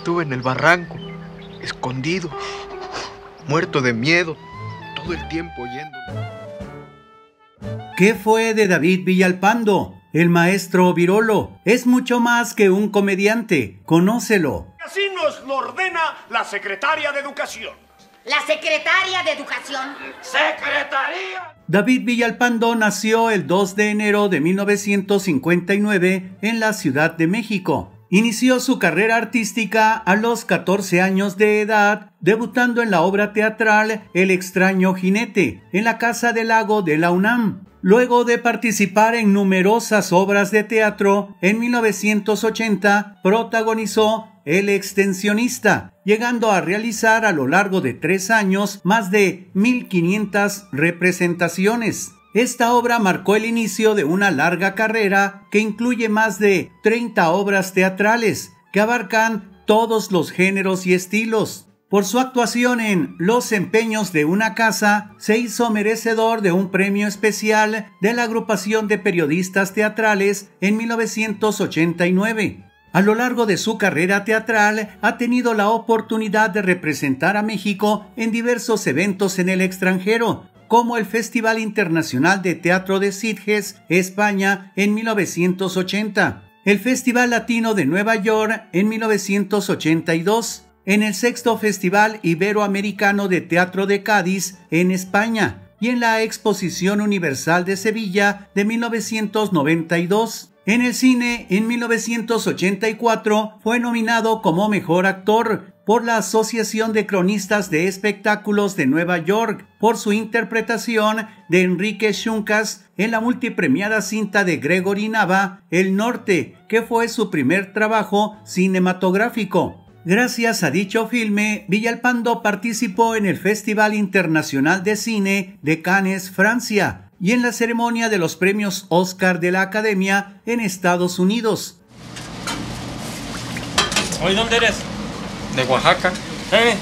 Estuve en el barranco, escondido, muerto de miedo, todo el tiempo yendo... ¿Qué fue de David Villalpando? El maestro Virolo es mucho más que un comediante, conócelo. Así nos lo ordena la secretaria de Educación. La secretaria de Educación. Secretaría. David Villalpando nació el 2 de enero de 1959 en la Ciudad de México. Inició su carrera artística a los 14 años de edad, debutando en la obra teatral El extraño jinete, en la Casa del Lago de la UNAM. Luego de participar en numerosas obras de teatro, en 1980 protagonizó El extensionista, llegando a realizar a lo largo de tres años más de 1.500 representaciones. Esta obra marcó el inicio de una larga carrera que incluye más de 30 obras teatrales que abarcan todos los géneros y estilos. Por su actuación en Los empeños de una casa, se hizo merecedor de un premio especial de la agrupación de periodistas teatrales en 1989. A lo largo de su carrera teatral ha tenido la oportunidad de representar a México en diversos eventos en el extranjero, como el Festival Internacional de Teatro de Sitges, España, en 1980, el Festival Latino de Nueva York en 1982, en el sexto Festival Iberoamericano de Teatro de Cádiz, en España, y en la Exposición Universal de Sevilla de 1992. En el cine, en 1984, fue nominado como Mejor Actor por la Asociación de Cronistas de Espectáculos de Nueva York por su interpretación de Enrique Shunkas en la multipremiada cinta de Gregory Nava, El Norte, que fue su primer trabajo cinematográfico. Gracias a dicho filme, Villalpando participó en el Festival Internacional de Cine de Cannes, Francia, y en la ceremonia de los premios Oscar de la Academia en Estados Unidos. ¿Hoy dónde eres? de Oaxaca. Eh,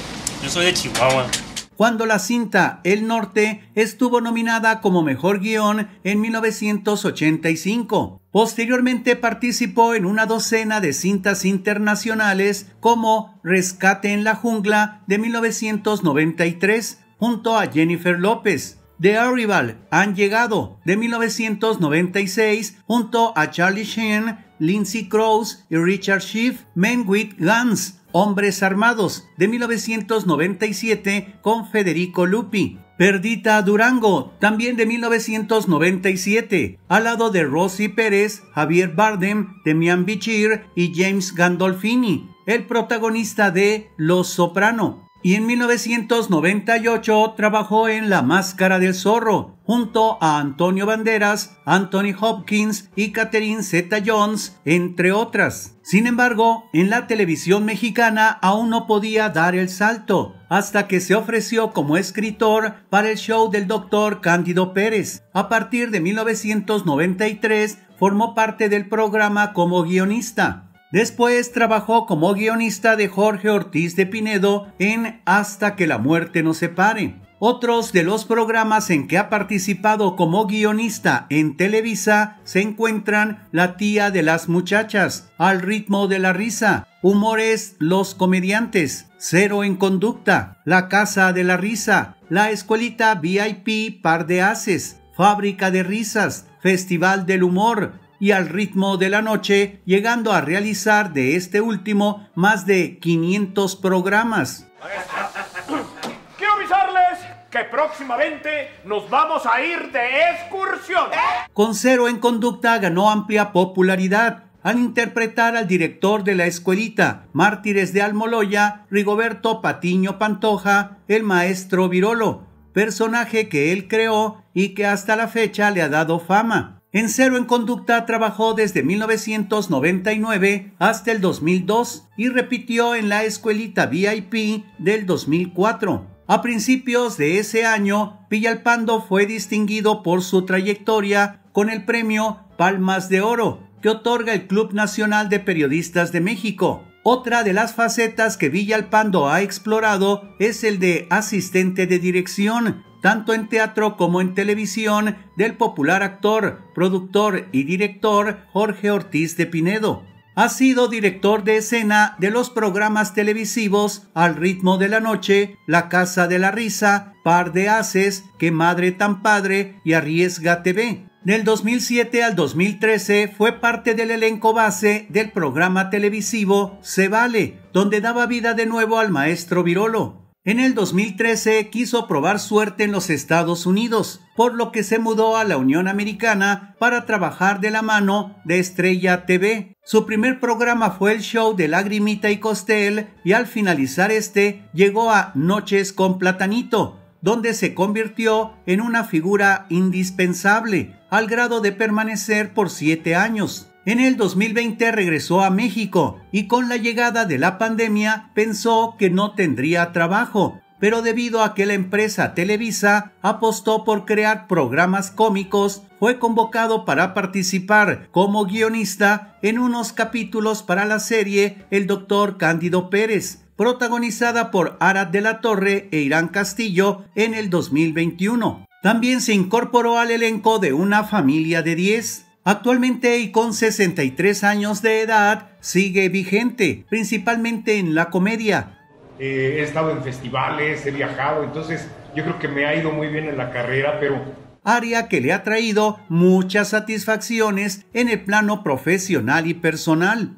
yo soy de Chihuahua. Cuando la cinta El Norte estuvo nominada como mejor guión en 1985. Posteriormente participó en una docena de cintas internacionales como Rescate en la Jungla de 1993 junto a Jennifer López, The Arrival Han Llegado de 1996 junto a Charlie Sheen, Lindsay Crouse y Richard Schiff, Men with Guns Hombres Armados de 1997 con Federico Lupi. Perdita Durango, también de 1997, al lado de Rosy Pérez, Javier Bardem, Demian Bichir y James Gandolfini, el protagonista de Los Soprano, y en 1998 trabajó en La Máscara del Zorro junto a Antonio Banderas, Anthony Hopkins y Catherine Zeta-Jones, entre otras. Sin embargo, en la televisión mexicana aún no podía dar el salto, hasta que se ofreció como escritor para el show del doctor Cándido Pérez. A partir de 1993 formó parte del programa como guionista. Después trabajó como guionista de Jorge Ortiz de Pinedo en Hasta que la muerte nos separe. Otros de los programas en que ha participado como guionista en Televisa se encuentran La tía de las muchachas, Al ritmo de la risa, Humores los comediantes, Cero en conducta, La casa de la risa, La escuelita VIP par de haces, Fábrica de risas, Festival del humor, y al ritmo de la noche, llegando a realizar de este último más de 500 programas. Quiero avisarles que próximamente nos vamos a ir de excursión. Con cero en conducta ganó amplia popularidad al interpretar al director de la escuelita, Mártires de Almoloya, Rigoberto Patiño Pantoja, el maestro Virolo, personaje que él creó y que hasta la fecha le ha dado fama. En Cero en Conducta trabajó desde 1999 hasta el 2002 y repitió en la escuelita VIP del 2004. A principios de ese año, Villalpando fue distinguido por su trayectoria con el premio Palmas de Oro, que otorga el Club Nacional de Periodistas de México. Otra de las facetas que Villalpando ha explorado es el de asistente de dirección, tanto en teatro como en televisión, del popular actor, productor y director Jorge Ortiz de Pinedo. Ha sido director de escena de los programas televisivos Al ritmo de la noche, La Casa de la Risa, Par de Haces, Qué Madre tan Padre y Arriesga TV. Del 2007 al 2013 fue parte del elenco base del programa televisivo Se Vale, donde daba vida de nuevo al maestro Virolo. En el 2013 quiso probar suerte en los Estados Unidos, por lo que se mudó a la Unión Americana para trabajar de la mano de Estrella TV. Su primer programa fue el show de Lagrimita y Costel y al finalizar este llegó a Noches con Platanito, donde se convirtió en una figura indispensable, al grado de permanecer por siete años. En el 2020 regresó a México y con la llegada de la pandemia pensó que no tendría trabajo, pero debido a que la empresa Televisa apostó por crear programas cómicos, fue convocado para participar como guionista en unos capítulos para la serie El Doctor Cándido Pérez, protagonizada por Arad de la Torre e Irán Castillo en el 2021. También se incorporó al elenco de Una familia de 10, Actualmente y con 63 años de edad, sigue vigente, principalmente en la comedia. Eh, he estado en festivales, he viajado, entonces yo creo que me ha ido muy bien en la carrera, pero... Área que le ha traído muchas satisfacciones en el plano profesional y personal.